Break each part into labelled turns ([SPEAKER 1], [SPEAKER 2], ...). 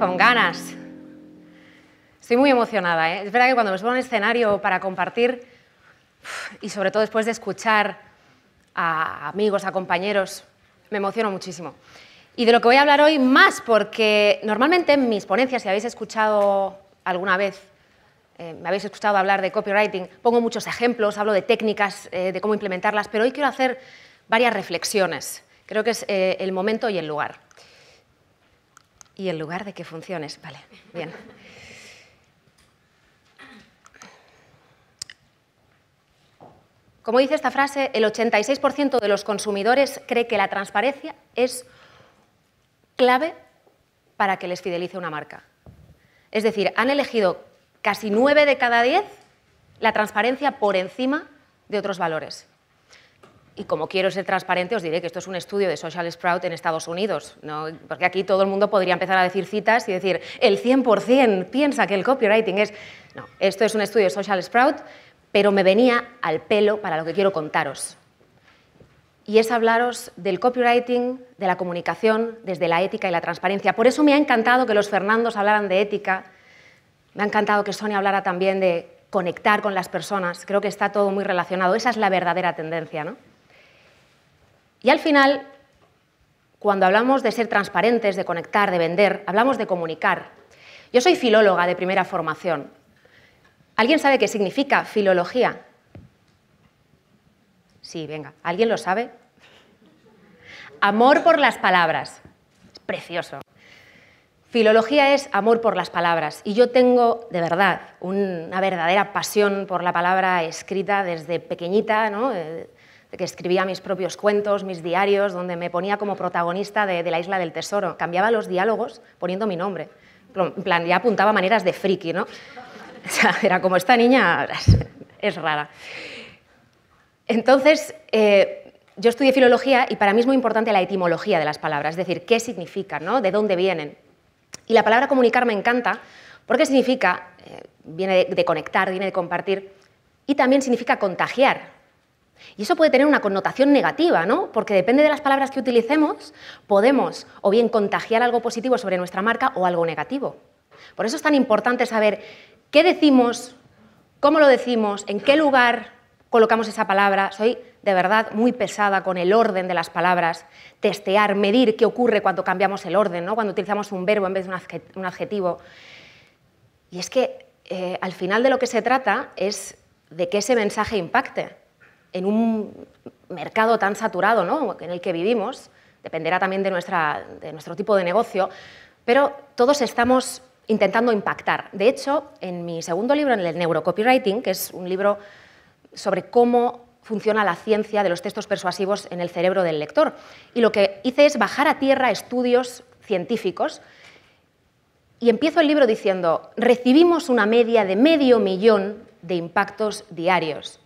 [SPEAKER 1] con ganas. Estoy muy emocionada. ¿eh? Es verdad que cuando me subo a un escenario para compartir, y sobre todo después de escuchar a amigos, a compañeros, me emociono muchísimo. Y de lo que voy a hablar hoy más, porque normalmente en mis ponencias, si habéis escuchado alguna vez, eh, me habéis escuchado hablar de copywriting, pongo muchos ejemplos, hablo de técnicas, eh, de cómo implementarlas, pero hoy quiero hacer varias reflexiones. Creo que es el momento y el lugar y el lugar de que funciones. Vale, bien. Como dice esta frase, el 86% de los consumidores cree que la transparencia es clave para que les fidelice una marca. Es decir, han elegido casi 9 de cada 10 la transparencia por encima de otros valores y como quiero ser transparente, os diré que esto es un estudio de Social Sprout en Estados Unidos, ¿no? porque aquí todo el mundo podría empezar a decir citas y decir el 100% piensa que el copywriting es... No, esto es un estudio de Social Sprout, pero me venía al pelo para lo que quiero contaros. Y es hablaros del copywriting, de la comunicación, desde la ética y la transparencia. Por eso me ha encantado que los Fernandos hablaran de ética, me ha encantado que Sonia hablara también de conectar con las personas, creo que está todo muy relacionado, esa es la verdadera tendencia, ¿no? Y al final, cuando hablamos de ser transparentes, de conectar, de vender, hablamos de comunicar. Yo soy filóloga de primera formación. ¿Alguien sabe qué significa filología? Sí, venga, ¿alguien lo sabe? Amor por las palabras. Es precioso. Filología es amor por las palabras y yo tengo de verdad una verdadera pasión por la palabra escrita desde pequeñita, ¿no? Eh, que escribía mis propios cuentos, mis diarios, donde me ponía como protagonista de, la Isla del Tesoro. Cambiaba los diálogos poniendo mi nombre. En plan, ya apuntaba maneras de friki, ¿no? O sea, era como esta niña es rara. Entonces, eh, yo estudié filología y para mí es muy importante la etimología de las palabras, es decir, qué significa ¿no? de dónde vienen. Y la palabra comunicar me encanta porque significa, eh, viene de, conectar, viene de compartir, y también significa contagiar. Y eso puede tener una connotación negativa, ¿no? Porque depende de las palabras que utilicemos, podemos o bien contagiar algo positivo sobre nuestra marca o algo negativo. Por eso es tan importante saber qué decimos, cómo lo decimos, en qué lugar colocamos esa palabra. Soy de verdad muy pesada con el orden de las palabras, testear, medir qué ocurre cuando cambiamos el orden, cuando utilizamos un verbo en vez de un adjetivo. Y es que eh, al final de lo que se trata es de que ese mensaje impacte en un mercado tan saturado en el que vivimos, dependerá también de, de nuestro tipo de negocio, pero todos estamos intentando impactar. De hecho, en mi segundo libro, en el Neurocopywriting, que es un libro sobre cómo funciona la ciencia de los textos persuasivos en el cerebro del lector. Y lo que hice es bajar a tierra estudios científicos y empiezo el libro diciendo, recibimos una media de medio millón de impactos diarios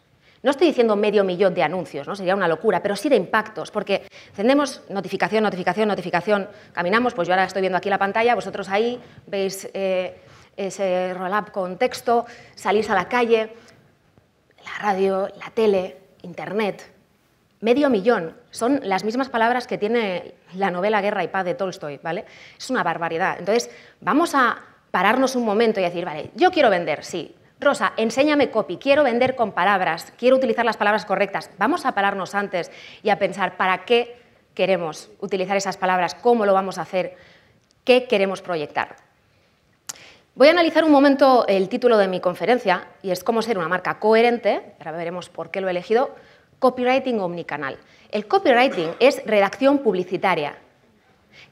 [SPEAKER 1] no estoy diciendo medio millón de anuncios, ¿no? sería una locura, pero sí de impactos, porque encendemos notificación, notificación, notificación, caminamos, pues yo ahora estoy viendo aquí la pantalla, vosotros ahí veis eh, ese roll-up con texto, salís a la calle, la radio, la tele, internet, medio millón. Son las mismas palabras que tiene la novela Guerra y Paz de Tolstoy, ¿vale? Es una barbaridad. Entonces, vamos a pararnos un momento y decir, vale, yo quiero vender, sí, Rosa, enséñame copy, quiero vender con palabras, quiero utilizar las palabras correctas. Vamos a pararnos antes y a pensar para qué queremos utilizar esas palabras, cómo lo vamos a hacer, qué queremos proyectar. Voy a analizar un momento el título de mi conferencia y es cómo ser una marca coherente, ahora veremos por qué lo he elegido, copywriting omnicanal. El copywriting es redacción publicitaria.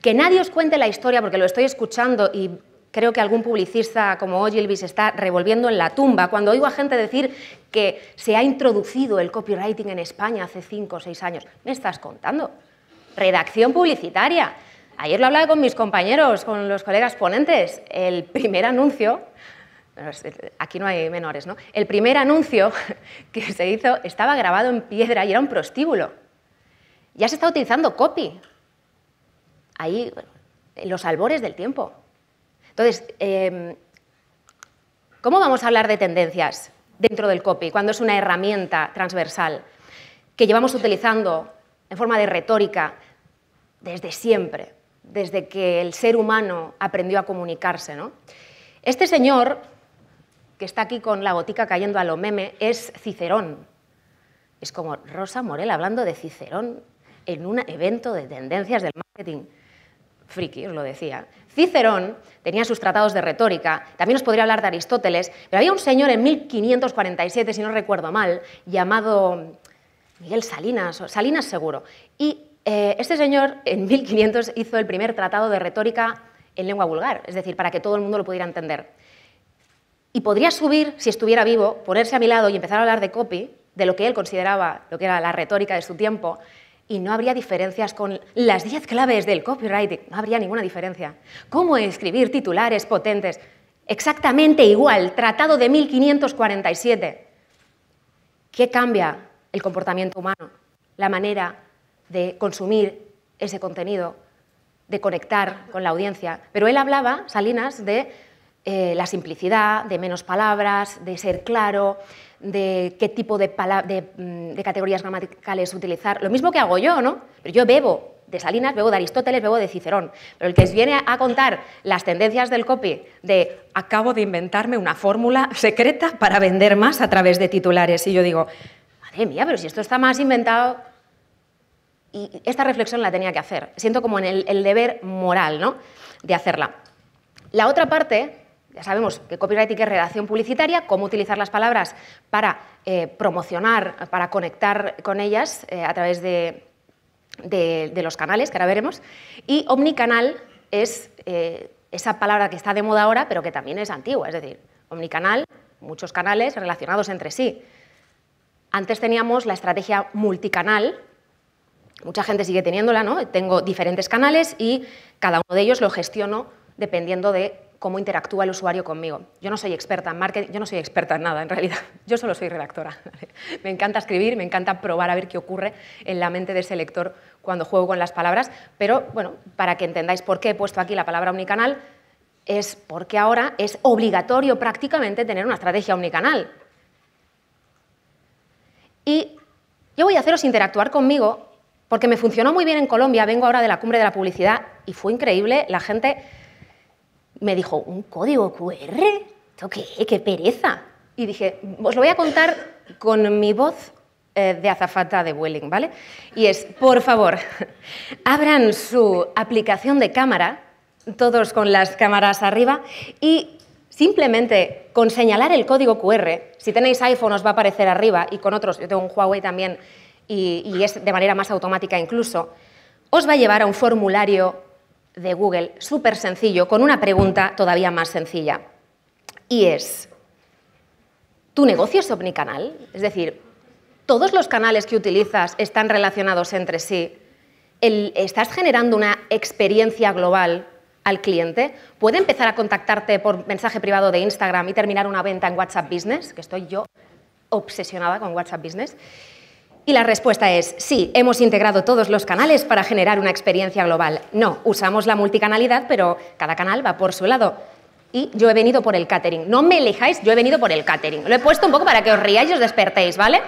[SPEAKER 1] Que nadie os cuente la historia porque lo estoy escuchando y Creo que algún publicista como Ogilvy se está revolviendo en la tumba cuando oigo a gente decir que se ha introducido el copywriting en España hace cinco o seis años. ¿Me estás contando? Redacción publicitaria. Ayer lo hablaba con mis compañeros, con los colegas ponentes. El primer anuncio, aquí no hay menores, ¿no? El primer anuncio que se hizo estaba grabado en piedra y era un prostíbulo. Ya se está utilizando copy. Ahí, en los albores del tiempo. Entonces, em, ¿cómo vamos a hablar de tendencias dentro del copy cuando es una herramienta transversal que llevamos utilizando en forma de retórica desde siempre, desde que el ser humano aprendió a comunicarse? Este señor, que está aquí con la botica cayendo a lo meme, es Cicerón. Es como Rosa Morel hablando de Cicerón en un evento de tendencias del marketing. Friki, os lo decía. Cicerón tenía sus tratados de retórica, también nos podría hablar de Aristóteles, pero había un señor en 1547, si no recuerdo mal, llamado Miguel Salinas, Salinas seguro, y eh, este señor en 1500 hizo el primer tratado de retórica en lengua vulgar, es decir, para que todo el mundo lo pudiera entender. Y podría subir, si estuviera vivo, ponerse a mi lado y empezar a hablar de copy, de lo que él consideraba lo que era la retórica de su tiempo, y no habría diferencias con las 10 claves del copyright, no habría ninguna diferencia. ¿Cómo escribir titulares potentes? Exactamente igual, tratado de 1547. ¿Qué cambia el comportamiento humano? La manera de consumir ese contenido, de conectar con la audiencia. Pero él hablaba, Salinas, de eh, la simplicidad, de menos palabras, de ser claro, de qué tipo de, mm, de, categorías gramaticales utilizar. Lo mismo que hago yo, ¿no? Pero yo bebo de Salinas, bebo de Aristóteles, bebo de Cicerón. Pero el que viene a contar las tendencias del copy de acabo de inventarme una fórmula secreta para vender más a través de titulares. Y yo digo, madre mía, pero si esto está más inventado... Y esta reflexión la tenía que hacer. Siento como en el, el deber moral, ¿no? De hacerla. La otra parte ya sabemos que copywriting es redacción publicitaria, cómo utilizar las palabras para eh, promocionar, para conectar con ellas eh, a través de, los canales, que ahora veremos. Y omnicanal es eh, esa palabra que está de moda ahora, pero que también es antigua, es decir, omnicanal, muchos canales relacionados entre sí. Antes teníamos la estrategia multicanal, mucha gente sigue teniéndola, ¿no? Tengo diferentes canales y cada uno de ellos lo gestiono dependiendo de cómo interactúa el usuario conmigo. Yo no soy experta en marketing, yo no soy experta en nada en realidad, yo solo soy redactora. Me encanta escribir, me encanta probar a ver qué ocurre en la mente de ese lector cuando juego con las palabras, pero bueno, para que entendáis por qué he puesto aquí la palabra omnicanal, es porque ahora es obligatorio prácticamente tener una estrategia omnicanal. Y yo voy a haceros interactuar conmigo porque me funcionó muy bien en Colombia, vengo ahora de la cumbre de la publicidad y fue increíble, la gente me dijo, ¿un código QR? qué? pereza! Y dije, os lo voy a contar con mi voz eh, de azafata de Welling, ¿vale? Y es, por favor, abran su aplicación de cámara, todos con las cámaras arriba, y Simplemente con señalar el código QR, si tenéis iPhone os va a aparecer arriba y con otros, yo tengo un Huawei también y, es de manera más automática incluso, os va a llevar a un formulario de Google, súper sencillo, con una pregunta todavía más sencilla. Y es, ¿tu negocio es omnicanal? Es decir, ¿todos los canales que utilizas están relacionados entre sí? ¿Estás generando una experiencia global al cliente? ¿Puede empezar a contactarte por mensaje privado de Instagram y terminar una venta en WhatsApp Business? Que estoy yo obsesionada con WhatsApp Business. Y la respuesta es sí, hemos integrado todos los canales para generar una experiencia global. No, usamos la multicanalidad, pero cada canal va por su lado. Y yo he venido por el catering. No me elijáis, yo he venido por el catering. Lo he puesto un poco para que os riáis y os despertéis, ¿vale?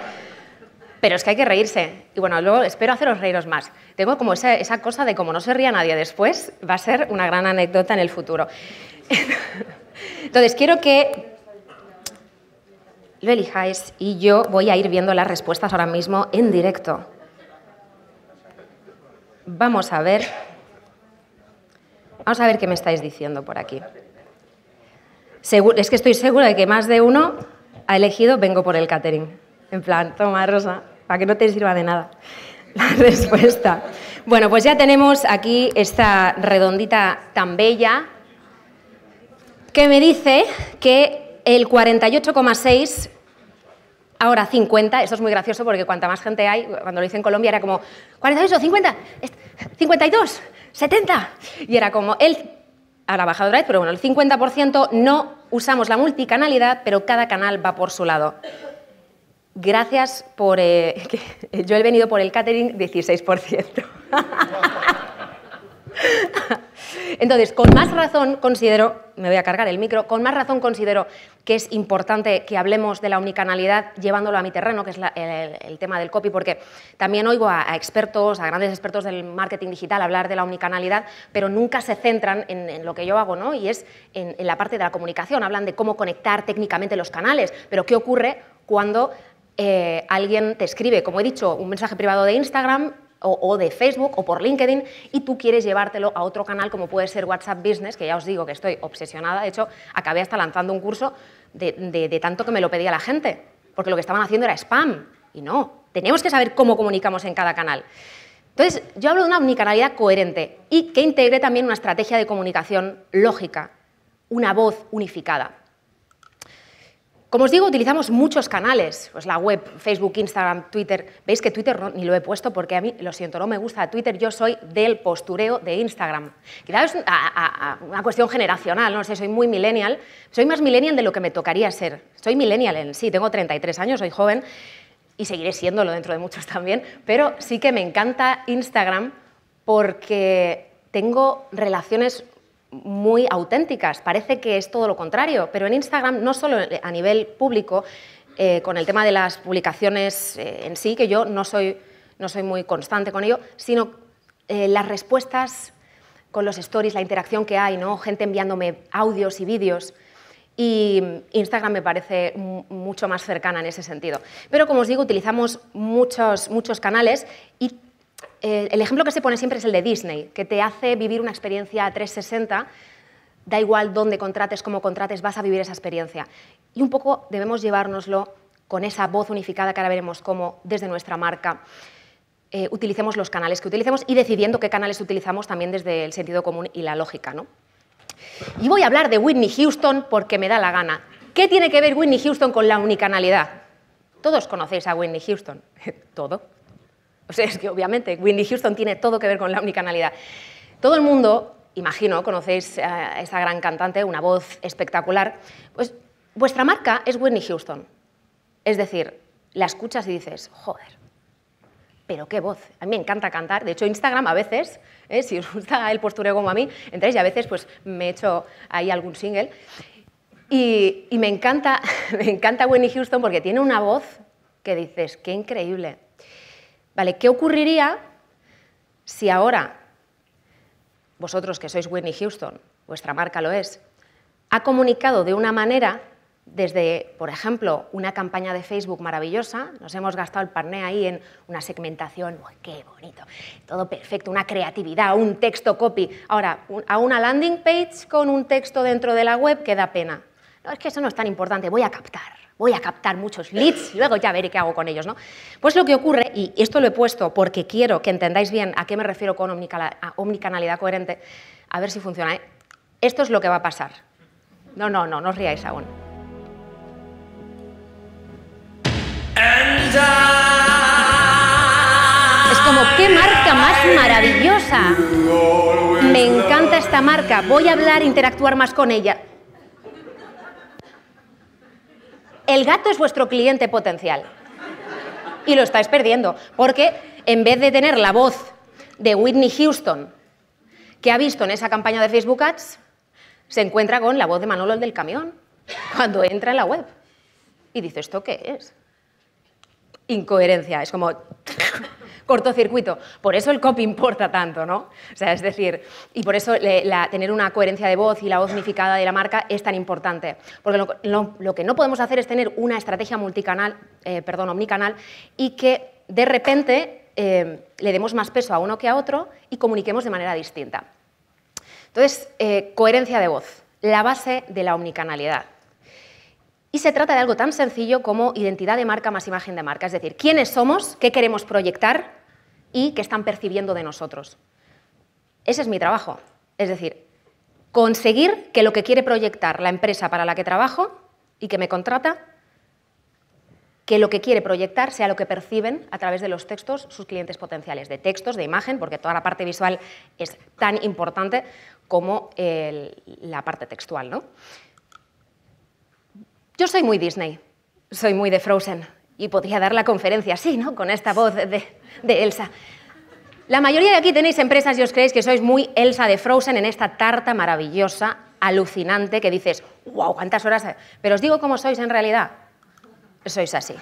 [SPEAKER 1] Pero es que hay que reírse. Y bueno, luego espero haceros reíros más. Tengo como esa, esa cosa de como no se ría nadie después, va a ser una gran anécdota en el futuro. Entonces, quiero que lo elijáis y yo voy a ir viendo las respuestas ahora mismo en directo. Vamos a ver. Vamos a ver qué me estáis diciendo por aquí. es que estoy segura de que más de uno ha elegido vengo por el catering. En plan, toma Rosa, para que no te sirva de nada la respuesta. Bueno, pues ya tenemos aquí esta redondita tan bella que me dice que el 48,6 Ahora 50, eso es muy gracioso porque cuanta más gente hay, cuando lo hice en Colombia era como 48, 50, 52, 70. Y era como, él ahora bajado otra vez, pero bueno, el 50% no usamos la multicanalidad, pero cada canal va por su lado. Gracias por... Eh, yo he venido por el catering 16%. Entonces, con más razón considero, me voy a cargar el micro, con más razón considero que es importante que hablemos de la unicanalidad llevándolo a mi terreno, que es el, tema del copy, porque también oigo a, expertos, a grandes expertos del marketing digital hablar de la unicanalidad, pero nunca se centran en, lo que yo hago, ¿no? Y es en, la parte de la comunicación, hablan de cómo conectar técnicamente los canales, pero ¿qué ocurre cuando eh, alguien te escribe, como he dicho, un mensaje privado de Instagram o, de Facebook o por LinkedIn y tú quieres llevártelo a otro canal como puede ser WhatsApp Business, que ya os digo que estoy obsesionada, de hecho acabé hasta lanzando un curso de, tanto que me lo pedía la gente, porque lo que estaban haciendo era spam y no, tenemos que saber cómo comunicamos en cada canal. Entonces, yo hablo de una omnicanalidad coherente y que integre también una estrategia de comunicación lógica, una voz unificada. Como os digo, utilizamos muchos canales, pues la web, Facebook, Instagram, Twitter. Veis que Twitter ni lo he puesto porque a mí, lo siento, no me gusta Twitter, yo soy del postureo de Instagram. Quizás es a, una cuestión generacional, no sé, soy muy millennial, soy más millennial de lo que me tocaría ser. Soy millennial en sí, tengo 33 años, soy joven y seguiré siéndolo dentro de muchos también, pero sí que me encanta Instagram porque tengo relaciones muy auténticas. Parece que es todo lo contrario, pero en Instagram, no solo a nivel público, eh, con el tema de las publicaciones eh, en sí, que yo no soy, no soy muy constante con ello, sino eh, las respuestas con los stories, la interacción que hay, ¿no? gente enviándome audios y vídeos. Y Instagram me parece mucho más cercana en ese sentido. Pero como os digo, utilizamos muchos, muchos canales y el ejemplo que se pone siempre es el de Disney, que te hace vivir una experiencia 360 da igual dónde contrates, cómo contrates, vas a vivir esa experiencia. Y un poco debemos llevárnoslo con esa voz unificada que ahora veremos cómo desde nuestra marca eh, utilicemos los canales que utilicemos y decidiendo qué canales utilizamos también desde el sentido común y la lógica. ¿no? Y voy a hablar de Whitney Houston porque me da la gana. ¿Qué tiene que ver Whitney Houston con la unicanalidad? Todos conocéis a Whitney Houston. Todo. O sea, es que obviamente Whitney Houston tiene todo que ver con la unicanalidad. Todo el mundo, imagino, conocéis a esa gran cantante, una voz espectacular. Pues vuestra marca es Whitney Houston. Es decir, la escuchas y dices, joder, pero qué voz. A mí me encanta cantar. De hecho, Instagram a veces, ¿eh? si os gusta el postureo como a mí, entráis y a veces pues, me echo ahí algún single. Y, me, encanta, me encanta Whitney Houston porque tiene una voz que dices, qué increíble. ¿Vale? ¿Qué ocurriría si ahora vosotros que sois Whitney Houston, vuestra marca lo es, ha comunicado de una manera desde, por ejemplo, una campaña de Facebook maravillosa, nos hemos gastado el parné ahí en una segmentación, qué bonito, todo perfecto, una creatividad, un texto copy. Ahora, a una landing page con un texto dentro de la web que da pena. No, es que eso no es tan importante, voy a captar voy a captar muchos leads, y luego ya veré qué hago con ellos. ¿no? Pues lo que ocurre, y esto lo he puesto porque quiero que entendáis bien a qué me refiero con omnicanalidad coherente, a ver si funciona. ¿eh? Esto es lo que va a pasar. No, no, no, no os riáis aún. Es como, qué marca más maravillosa. Me encanta esta marca, voy a hablar, interactuar más con ella. El gato es vuestro cliente potencial. Y lo estáis perdiendo, porque en vez de tener la voz de Whitney Houston, que ha visto en esa campaña de Facebook Ads, se encuentra con la voz de Manolo del camión cuando entra en la web. Y dice, ¿esto qué es? Incoherencia, es como cortocircuito. Por eso el copy importa tanto, ¿no? O sea, es decir, y por eso tener una coherencia de voz y la voz unificada de la marca es tan importante. Porque lo, que no podemos hacer es tener una estrategia multicanal, eh, perdón, omnicanal, y que de repente eh, le demos más peso a uno que a otro y comuniquemos de manera distinta. Entonces, eh, coherencia de voz, la base de la omnicanalidad. Y se trata de algo tan sencillo como identidad de marca más imagen de marca, es decir, quiénes somos, qué queremos proyectar y qué están percibiendo de nosotros. Ese es mi trabajo, es decir, conseguir que lo que quiere proyectar la empresa para la que trabajo y que me contrata, que lo que quiere proyectar sea lo que perciben a través de los textos sus clientes potenciales, de textos, de imagen, porque toda la parte visual es tan importante como la parte textual. ¿no? Yo soy muy Disney, soy muy de Frozen y podría dar la conferencia así, ¿no? Con esta voz de, Elsa. La mayoría de aquí tenéis empresas y os creéis que sois muy Elsa de Frozen en esta tarta maravillosa, alucinante, que dices, wow, cuántas horas. Pero os digo cómo sois en realidad. Sois así.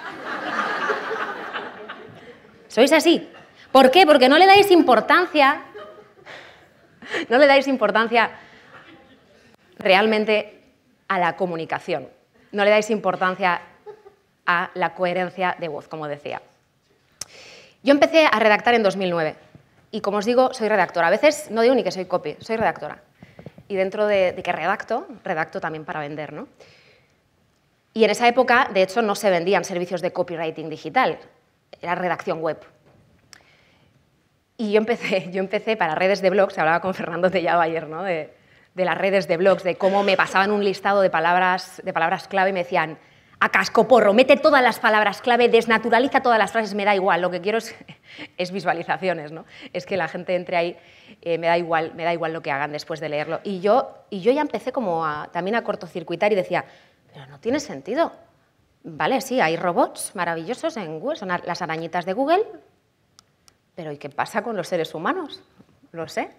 [SPEAKER 1] sois así. ¿Por qué? Porque no le dais importancia. No le dais importancia realmente a la comunicación no le dais importancia a la coherencia de voz, como decía. Yo empecé a redactar en 2009 y, como os digo, soy redactora. A veces no digo ni que soy copy, soy redactora. Y dentro de, que redacto, redacto también para vender. ¿no? Y en esa época, de hecho, no se vendían servicios de copywriting digital, era redacción web. Y yo empecé, yo empecé para redes de blogs, se hablaba con Fernando Tellado ayer, ¿no? de, de las redes de blogs, de cómo me pasaban un listado de palabras, de palabras clave y me decían, a porro, mete todas las palabras clave, desnaturaliza todas las frases, me da igual, lo que quiero es, visualizaciones, ¿no? Es que la gente entre ahí, eh, me, da igual, me da igual lo que hagan después de leerlo. Y yo, y yo ya empecé como a, también a cortocircuitar y decía, pero no tiene sentido. Vale, sí, hay robots maravillosos en Google, son las arañitas de Google, pero ¿y qué pasa con los seres humanos? Lo sé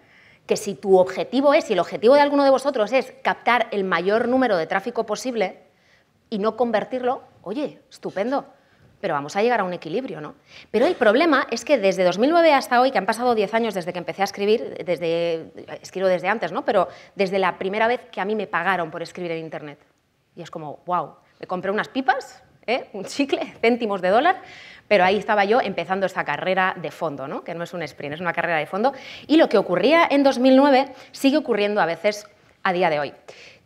[SPEAKER 1] que si tu objetivo es, si el objetivo de alguno de vosotros es captar el mayor número de tráfico posible y no convertirlo, oye, estupendo, pero vamos a llegar a un equilibrio, ¿no? Pero el problema es que desde 2009 hasta hoy, que han pasado 10 años desde que empecé a escribir, desde, escribo desde antes, ¿no? Pero desde la primera vez que a mí me pagaron por escribir en Internet. Y es como, wow, me compré unas pipas, ¿eh? un chicle, céntimos de dólar, pero ahí estaba yo empezando esta carrera de fondo, ¿no? que no es un sprint, es una carrera de fondo. Y lo que ocurría en 2009 sigue ocurriendo a veces a día de hoy.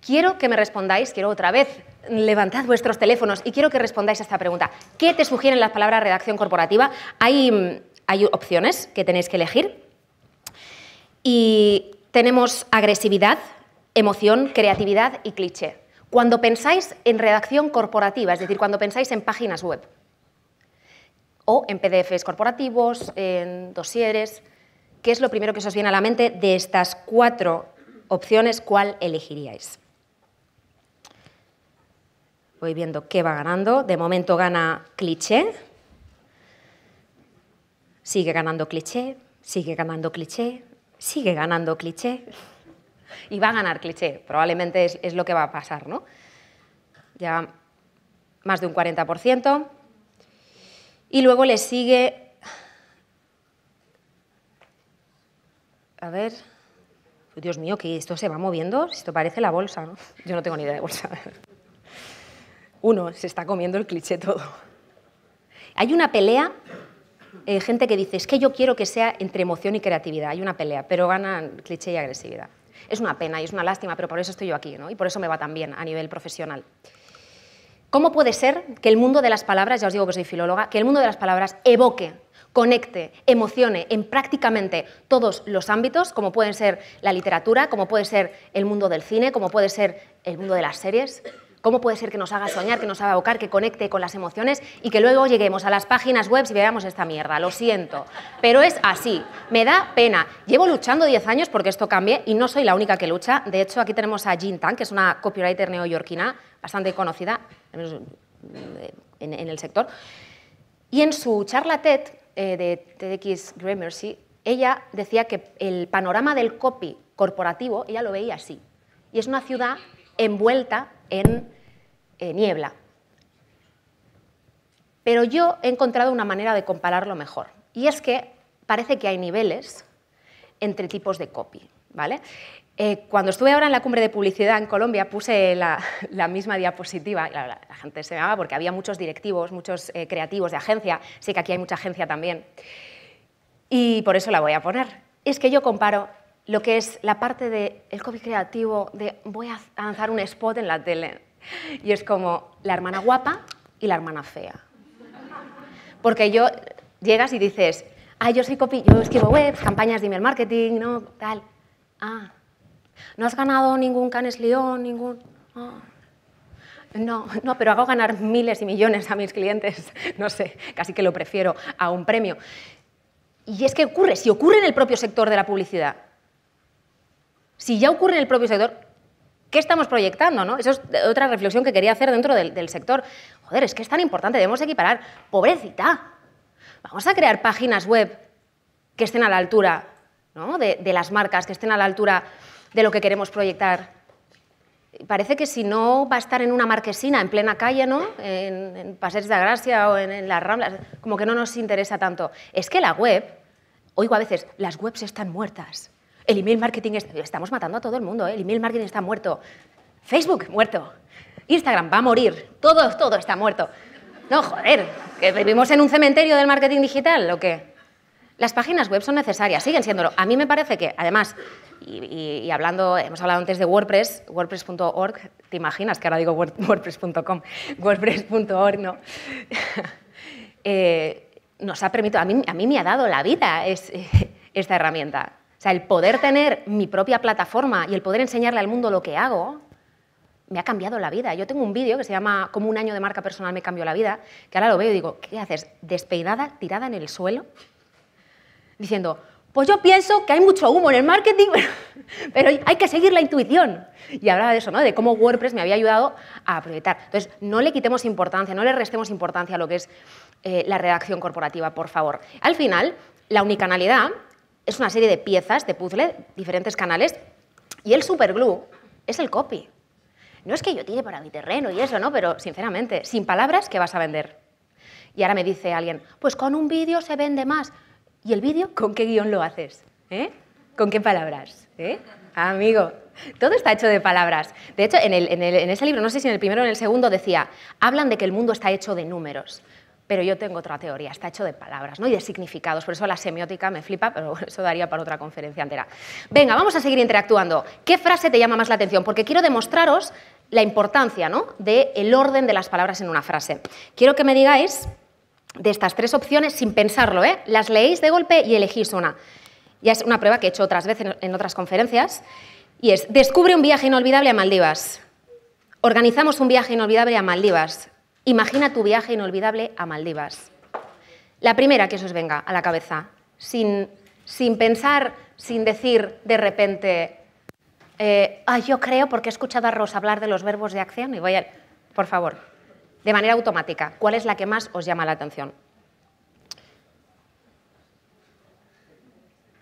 [SPEAKER 1] Quiero que me respondáis, quiero otra vez levantad vuestros teléfonos y quiero que respondáis a esta pregunta. ¿Qué te sugieren las palabras redacción corporativa? Hay, hay opciones que tenéis que elegir. Y tenemos agresividad, emoción, creatividad y cliché. Cuando pensáis en redacción corporativa, es decir, cuando pensáis en páginas web, o en PDFs corporativos, en dosieres. ¿Qué es lo primero que os viene a la mente de estas cuatro opciones? ¿Cuál elegiríais? Voy viendo qué va ganando. De momento gana cliché. Sigue ganando cliché, sigue ganando cliché, sigue ganando cliché. Y va a ganar cliché, probablemente es, lo que va a pasar, ¿no? Ya más de un 40%. Y luego le sigue... A ver... Dios mío, que esto se va moviendo, esto parece la bolsa, ¿no? Yo no tengo ni idea de bolsa. Uno, se está comiendo el cliché todo. Hay una pelea, eh, gente que dice, es que yo quiero que sea entre emoción y creatividad, hay una pelea, pero ganan cliché y agresividad. Es una pena y es una lástima, pero por eso estoy yo aquí, ¿no? Y por eso me va tan bien a nivel profesional. ¿Cómo puede ser que el mundo de las palabras, ya os digo que soy filóloga, que el mundo de las palabras evoque, conecte, emocione en prácticamente todos los ámbitos, como pueden ser la literatura, como puede ser el mundo del cine, como puede ser el mundo de las series? ¿Cómo puede ser que nos haga soñar, que nos haga evocar, que conecte con las emociones y que luego lleguemos a las páginas web y veamos esta mierda? Lo siento, pero es así. Me da pena. Llevo luchando 10 años porque esto cambie y no soy la única que lucha. De hecho, aquí tenemos a Jean Tan, que es una copywriter neoyorquina bastante conocida, en, el sector. Y en su charla TED eh, de TEDx Gramercy, ella decía que el panorama del copy corporativo, ella lo veía así, y es una ciudad envuelta en eh, niebla. Pero yo he encontrado una manera de compararlo mejor, y es que parece que hay niveles entre tipos de copy, ¿vale? Eh, cuando estuve ahora en la cumbre de publicidad en Colombia puse la, misma diapositiva, la, la, gente se me porque había muchos directivos, muchos eh, creativos de agencia, sé que aquí hay mucha agencia también, y por eso la voy a poner. Es que yo comparo lo que es la parte del el copy creativo de voy a lanzar un spot en la tele, y es como la hermana guapa y la hermana fea. Porque yo llegas y dices, ah, yo soy copy, yo escribo webs, campañas de email marketing, no, tal. Ah, ¿No has ganado ningún Canes León, ningún...? Ah. No, no, pero hago ganar miles y millones a mis clientes, no sé, casi que lo prefiero a un premio. Y es que ocurre, si ocurre en el propio sector de la publicidad, si ya ocurre en el propio sector, ¿qué estamos proyectando? No? Esa es otra reflexión que quería hacer dentro del, sector. Joder, es que es tan importante, debemos equiparar. Pobrecita, vamos a crear páginas web que estén a la altura de las marcas, que estén a la altura de lo que queremos proyectar. Parece que si no va a estar en una marquesina, en plena calle, ¿no? en, en de de Gracia o en, las Ramblas, como que no nos interesa tanto. Es que la web, oigo a veces, las webs están muertas. El email marketing, está, estamos matando a todo el mundo, ¿eh? el email marketing está muerto. Facebook, muerto. Instagram va a morir. Todo, todo está muerto. No, joder, que vivimos en un cementerio del marketing digital, ¿o qué? Las páginas web son necesarias, siguen siéndolo. A mí me parece que, además, y, hablando, hemos hablado antes de WordPress, WordPress.org, ¿te imaginas que ahora digo WordPress.com? WordPress.org, ¿no? Eh, nos ha permitido, a mí, a mí me ha dado la vida esta herramienta. O sea, el poder tener mi propia plataforma y el poder enseñarle al mundo lo que hago, me ha cambiado la vida. Yo tengo un vídeo que se llama Como un año de marca personal me cambió la vida, que ahora lo veo y digo, ¿qué haces? Despeinada, tirada en el suelo, diciendo, pues yo pienso que hay mucho humo en el marketing, pero, hay que seguir la intuición. Y hablaba de eso, ¿no? De cómo WordPress me había ayudado a proyectar. Entonces, no le quitemos importancia, no le restemos importancia a lo que es eh, la redacción corporativa, por favor. Al final, la unicanalidad es una serie de piezas de puzzle, diferentes canales, y el superglue es el copy. No es que yo tire para mi terreno y eso, ¿no? Pero, sinceramente, sin palabras, ¿qué vas a vender? Y ahora me dice alguien, pues con un vídeo se vende más. ¿Y el vídeo con qué guión lo haces? ¿Eh? ¿Con qué palabras? ¿Eh? Amigo, todo está hecho de palabras. De hecho, en, ese libro, no sé si en el primero o en el segundo, decía, hablan de que el mundo está hecho de números. Pero yo tengo otra teoría, está hecho de palabras ¿no? y de significados. Por eso la semiótica me flipa, pero eso daría para otra conferencia entera. Venga, vamos a seguir interactuando. ¿Qué frase te llama más la atención? Porque quiero demostraros la importancia ¿no? del orden de las palabras en una frase. Quiero que me digáis de estas tres opciones sin pensarlo, ¿eh? Las leéis de golpe y elegís una. Ya es una prueba que he hecho otras veces en otras conferencias. Y es, descubre un viaje inolvidable a Maldivas. Organizamos un viaje inolvidable a Maldivas. Imagina tu viaje inolvidable a Maldivas. La primera que os venga a la cabeza, sin, pensar, sin decir de repente, ah, yo creo porque he escuchado a Rosa hablar de los verbos de acción y voy a... Por favor de manera automática. ¿Cuál es la que más os llama la atención?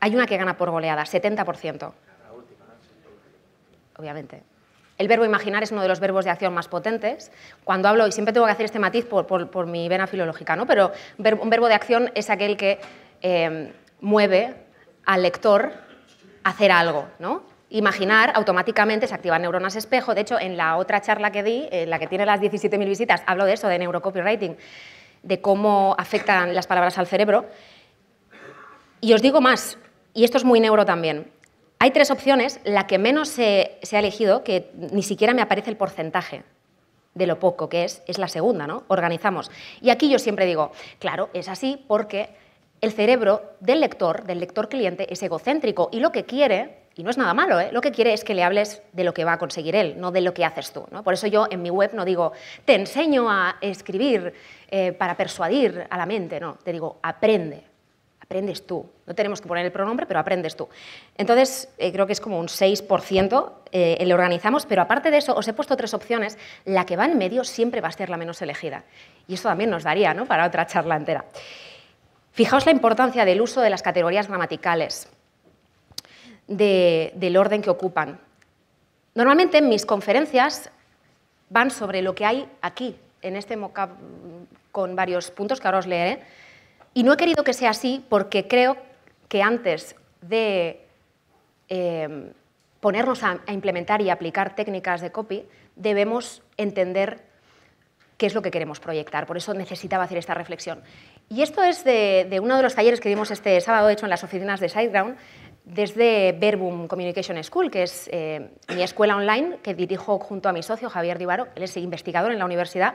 [SPEAKER 1] Hay una que gana por goleada, 70%. Obviamente. El verbo imaginar es uno de los verbos de acción más potentes. Cuando hablo, y siempre tengo que hacer este matiz por, mi vena filológica, ¿no? pero un verbo de acción es aquel que eh, mueve al lector a hacer algo. ¿no? imaginar, automáticamente se activan neuronas espejo. De hecho, en la otra charla que di, en eh, la que tiene las 17.000 visitas, hablo de eso, de neurocopywriting, de cómo afectan las palabras al cerebro. Y os digo más, y esto es muy neuro también. Hay tres opciones, la que menos se, se ha elegido, que ni siquiera me aparece el porcentaje de lo poco que es, es la segunda, ¿no? Organizamos. Y aquí yo siempre digo, claro, es así porque el cerebro del lector, del lector cliente, es egocéntrico y lo que quiere y no es nada malo, ¿eh? lo que quiere es que le hables de lo que va a conseguir él, no de lo que haces tú. Por eso yo en mi web no digo, te enseño a escribir eh, para persuadir a la mente, no, te digo, aprende, aprendes tú. No tenemos que poner el pronombre, pero aprendes tú. Entonces, eh, creo que es como un 6% le organizamos, pero aparte de eso, os he puesto tres opciones, la que va en medio siempre va a ser la menos elegida. Y eso también nos daría ¿no? para otra charla entera. Fijaos la importancia del uso de las categorías gramaticales del orden que ocupan. Normalmente mis conferencias van sobre lo que hay aquí, en este mocap con varios puntos que ahora os leeré, y no he querido que sea así porque creo que antes de eh, ponernos a, implementar y aplicar técnicas de copy, debemos entender qué es lo que queremos proyectar. Por eso necesitaba hacer esta reflexión. Y esto es de, uno de los talleres que dimos este sábado, hecho en las oficinas de SideGround desde Verbum Communication School, que es eh, mi escuela online que dirijo junto a mi socio Javier Rivaro, él es investigador en la universidad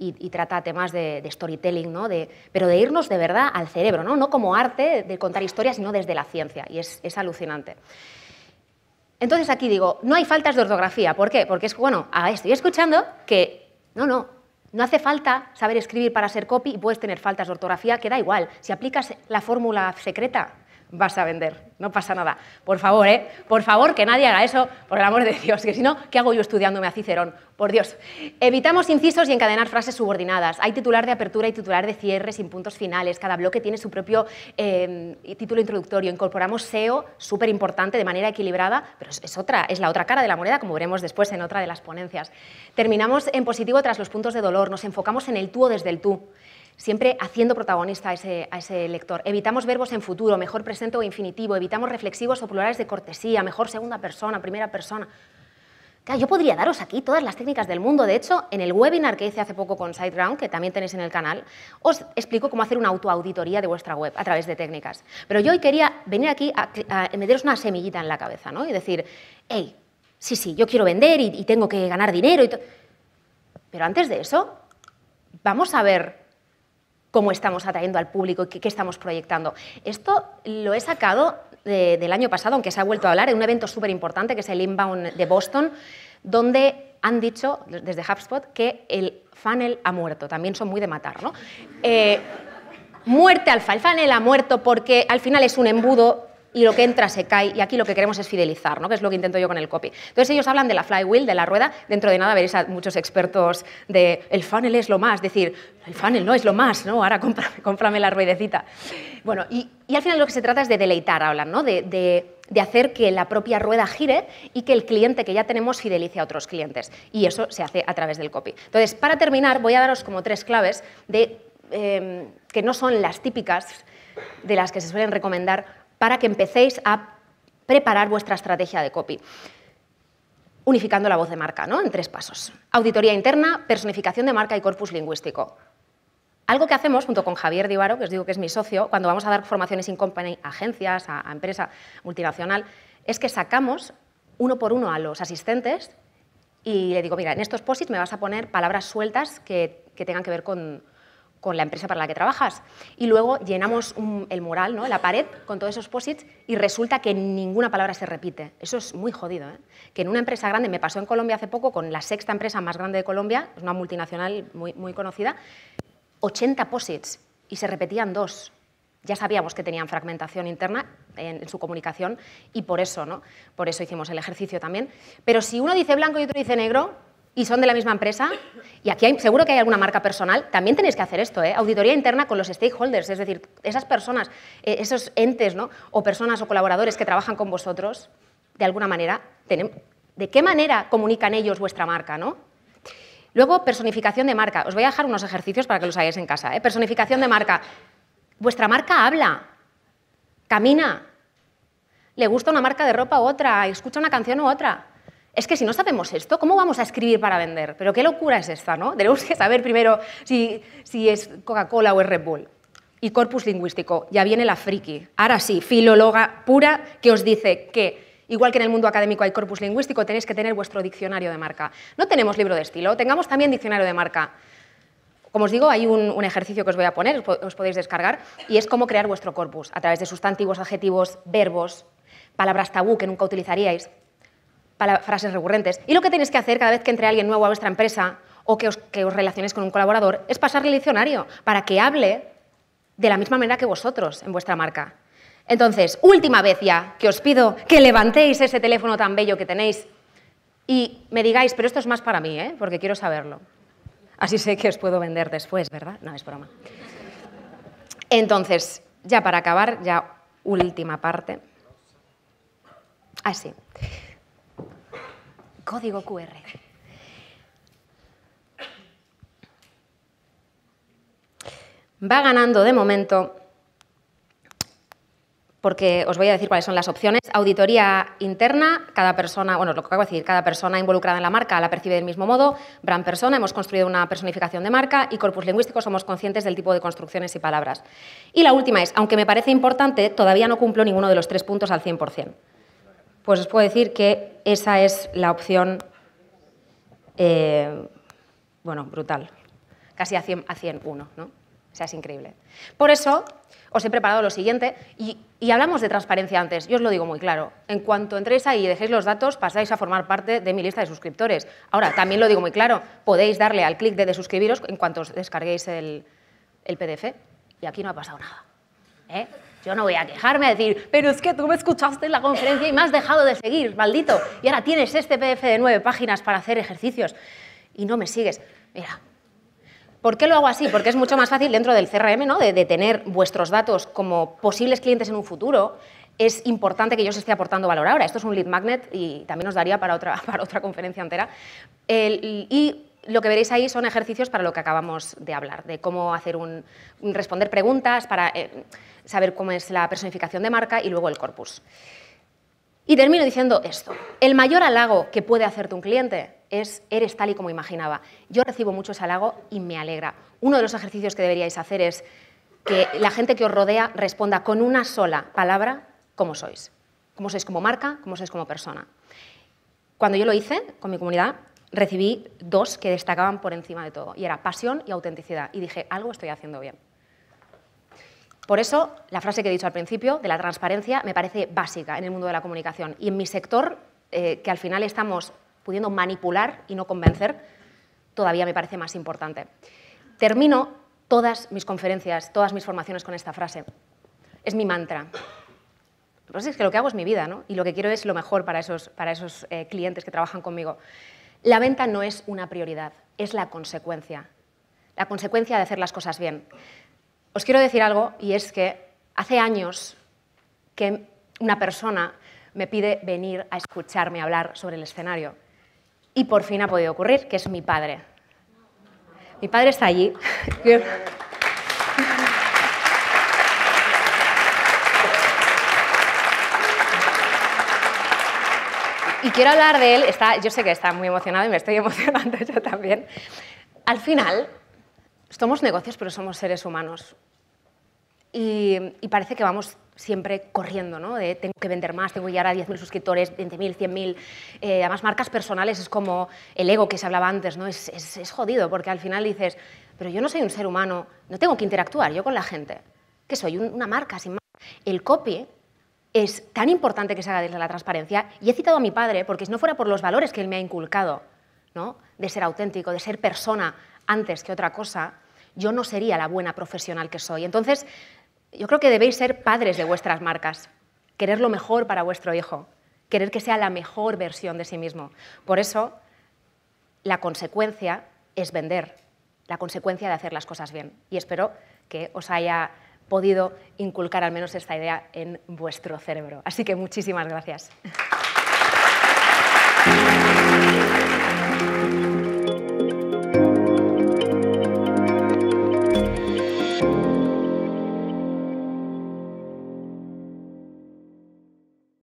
[SPEAKER 1] y, trata temas de, storytelling, ¿no? de, pero de irnos de verdad al cerebro, no, no como arte de contar historias, sino desde la ciencia, y es, alucinante. Entonces aquí digo, no hay faltas de ortografía, ¿por qué? Porque es, bueno, estoy escuchando que, no, no, no hace falta saber escribir para ser copy y puedes tener faltas de ortografía, que da igual, si aplicas la fórmula secreta, vas a vender. No pasa nada. Por favor, ¿eh? Por favor, que nadie haga eso, por el amor de Dios, que si no, ¿qué hago yo estudiándome a Cicerón? Por Dios. Evitamos incisos y encadenar frases subordinadas. Hay titular de apertura y titular de cierre sin puntos finales. Cada bloque tiene su propio eh, título introductorio. Incorporamos SEO, súper importante, de manera equilibrada, pero es, otra, es la otra cara de la moneda, como veremos después en otra de las ponencias. Terminamos en positivo tras los puntos de dolor. Nos enfocamos en el tú desde el tú siempre haciendo protagonista a ese, lector. Evitamos verbos en futuro, mejor presente o infinitivo, evitamos reflexivos o plurales de cortesía, mejor segunda persona, primera persona. yo podría daros aquí todas las técnicas del mundo. De hecho, en el webinar que hice hace poco con SiteGround, que también tenéis en el canal, os explico cómo hacer una autoauditoría de vuestra web a través de técnicas. Pero yo hoy quería venir aquí a, meteros una semillita en la cabeza ¿no? y decir, hey, sí, sí, yo quiero vender y, tengo que ganar dinero. Pero antes de eso, vamos a ver cómo estamos atrayendo al público y qué, estamos proyectando. Esto lo he sacado del año pasado, aunque se ha vuelto a hablar, en un evento súper importante que es el Inbound de Boston, donde han dicho desde HubSpot que el funnel ha muerto. También son muy de matar, ¿no? Eh, muerte al el funnel ha muerto porque al final es un embudo y lo que entra se cae y aquí lo que queremos es fidelizar, ¿no? que es lo que intento yo con el copy. Entonces ellos hablan de la flywheel, de la rueda, dentro de nada veréis a muchos expertos de el funnel es lo más, decir, el funnel no es lo más, ¿no? ahora cómprame, la ruedecita. Bueno, y, al final lo que se trata es de deleitar, hablan, de, hacer que la propia rueda gire y que el cliente que ya tenemos fidelice a otros clientes. Y eso se hace a través del copy. Entonces, para terminar, voy a daros como tres claves de, em, que no son las típicas de las que se suelen recomendar para que empecéis a preparar vuestra estrategia de copy unificando la voz de marca, En tres pasos. Auditoría interna, personificación de marca y corpus lingüístico. Algo que hacemos junto con Javier Divaro, que os digo que es mi socio, cuando vamos a dar formaciones in company a agencias, a, empresa multinacional, es que sacamos uno por uno a los asistentes y le digo, mira, en estos posits me vas a poner palabras sueltas que tengan que ver con, con la empresa para la que trabajas. Y luego llenamos el mural, ¿no? la pared, con todos esos posits y resulta que ninguna palabra se repite. Eso es muy jodido. ¿eh? Que en una empresa grande, me pasó en Colombia hace poco con la sexta empresa más grande de Colombia, es una multinacional muy, conocida, 80 posits y se repetían dos. Ya sabíamos que tenían fragmentación interna en, su comunicación y por eso, ¿no? por eso hicimos el ejercicio también. Pero si uno dice blanco y otro dice negro, y son de la misma empresa, y aquí seguro que hay alguna marca personal, también tenéis que hacer esto, ¿eh? auditoría interna con los stakeholders, es decir, esas personas, eh, esos entes ¿no? o personas o colaboradores que trabajan con vosotros, de alguna manera, ¿de qué manera comunican ellos vuestra marca? ¿no? Luego, personificación de marca. Os voy a dejar unos ejercicios para que los hagáis en casa. ¿eh? Personificación de marca. Vuestra marca habla, camina, le gusta una marca de ropa u otra, escucha una canción u otra es que si no sabemos esto, ¿cómo vamos a escribir para vender? Pero qué locura es esta, ¿no? Tenemos que saber primero si, es Coca-Cola o es Red Bull. Y corpus lingüístico, ya viene la friki. Ahora sí, filóloga pura que os dice que Igual que en el mundo académico hay corpus lingüístico, tenéis que tener vuestro diccionario de marca. No tenemos libro de estilo, tengamos también diccionario de marca. Como os digo, hay un, ejercicio que os voy a poner, os, podéis descargar, y es cómo crear vuestro corpus a través de sustantivos, adjetivos, verbos, palabras tabú que nunca utilizaríais frases recurrentes. Y lo que tenéis que hacer cada vez que entre alguien nuevo a vuestra empresa o que os, que os relacionéis con un colaborador es pasarle el diccionario para que hable de la misma manera que vosotros en vuestra marca. Entonces, última vez ya que os pido que levantéis ese teléfono tan bello que tenéis y me digáis, pero esto es más para mí, ¿eh? porque quiero saberlo. Así sé que os puedo vender después, ¿verdad? No, es broma. Entonces, ya para acabar, ya última parte. Así código QR. Va ganando de momento, porque os voy a decir cuáles son las opciones. Auditoría interna, cada persona, bueno, lo que acabo decir, cada persona involucrada en la marca la percibe del mismo modo. Brand persona, hemos construido una personificación de marca y corpus lingüístico, somos conscientes del tipo de construcciones y palabras. Y la última es, aunque me parece importante, todavía no cumplo ninguno de los tres puntos al 100% pues os puedo decir que esa es la opción, eh, bueno, brutal, casi a 100, a 101, ¿no? O sea, es increíble. Por eso os he preparado lo siguiente, y, hablamos de transparencia antes, yo os lo digo muy claro. En cuanto entréis ahí y dejéis los datos, pasáis a formar parte de mi lista de suscriptores. Ahora, también lo digo muy claro, podéis darle al clic de, suscribiros en cuanto descarguéis el PDF, y aquí no ha pasado nada. ¿Eh? Yo no voy a quejarme a decir, pero es que tú me escuchaste en la conferencia y me has dejado de seguir, maldito. Y ahora tienes este PDF de nueve páginas para hacer ejercicios y no me sigues. Mira, ¿por qué lo hago así? Porque es mucho más fácil dentro del CRM, ¿no? De, tener vuestros datos como posibles clientes en un futuro. Es importante que yo os esté aportando valor ahora. Esto es un lead magnet y también nos daría para otra, para otra conferencia entera. y lo que veréis ahí son ejercicios para lo que acabamos de hablar, de cómo hacer un, responder preguntas para eh, saber cómo es la personificación de marca y luego el corpus. Y termino diciendo esto. El mayor halago que puede hacerte un cliente es eres tal y como imaginaba. Yo recibo mucho ese halago y me alegra. Uno de los ejercicios que deberíais hacer es que la gente que os rodea responda con una sola palabra cómo sois. Cómo sois como marca, cómo sois como persona. Cuando yo lo hice con mi comunidad, recibí dos que destacaban por encima de todo, y era pasión y autenticidad. Y dije, algo estoy haciendo bien. Por eso, la frase que he dicho al principio de la transparencia me parece básica en el mundo de la comunicación y en mi sector, eh, que al final estamos pudiendo manipular y no convencer, todavía me parece más importante. Termino todas mis conferencias, todas mis formaciones con esta frase. Es mi mantra. lo que hago es mi vida, ¿no? Y lo que quiero es lo mejor para esos, para esos eh, clientes que trabajan conmigo. La venta no es una prioridad, es la consecuencia. La consecuencia de hacer las cosas bien os quiero decir algo y es que hace años que una persona me pide venir a escucharme hablar sobre el escenario y por fin ha podido ocurrir, que es mi padre. Mi padre está allí. Y quiero hablar de él, yo sé que está muy emocionado y me estoy emocionando yo también. Al final, somos negocios, pero somos seres humanos. Y, parece que vamos siempre corriendo, ¿no? De tengo que vender más, tengo que llegar a 10.000 suscriptores, 20.000, 100.000. Eh, además, marcas personales es como el ego que se hablaba antes, ¿no? Es, jodido, porque al final dices, pero yo no soy un ser humano, no tengo que interactuar yo con la gente. que soy? una marca sin más. El copy es tan importante que se haga desde la transparencia. Y he citado a mi padre, porque si no fuera por los valores que él me ha inculcado, ¿no? de ser auténtico, de ser persona antes que otra cosa, yo no sería la buena profesional que soy. Entonces, yo creo que debéis ser padres de vuestras marcas, querer lo mejor para vuestro hijo, querer que sea la mejor versión de sí mismo. Por eso, la consecuencia es vender, la consecuencia de hacer las cosas bien. Y espero que os haya podido inculcar al menos esta idea en vuestro cerebro. Así que muchísimas gracias.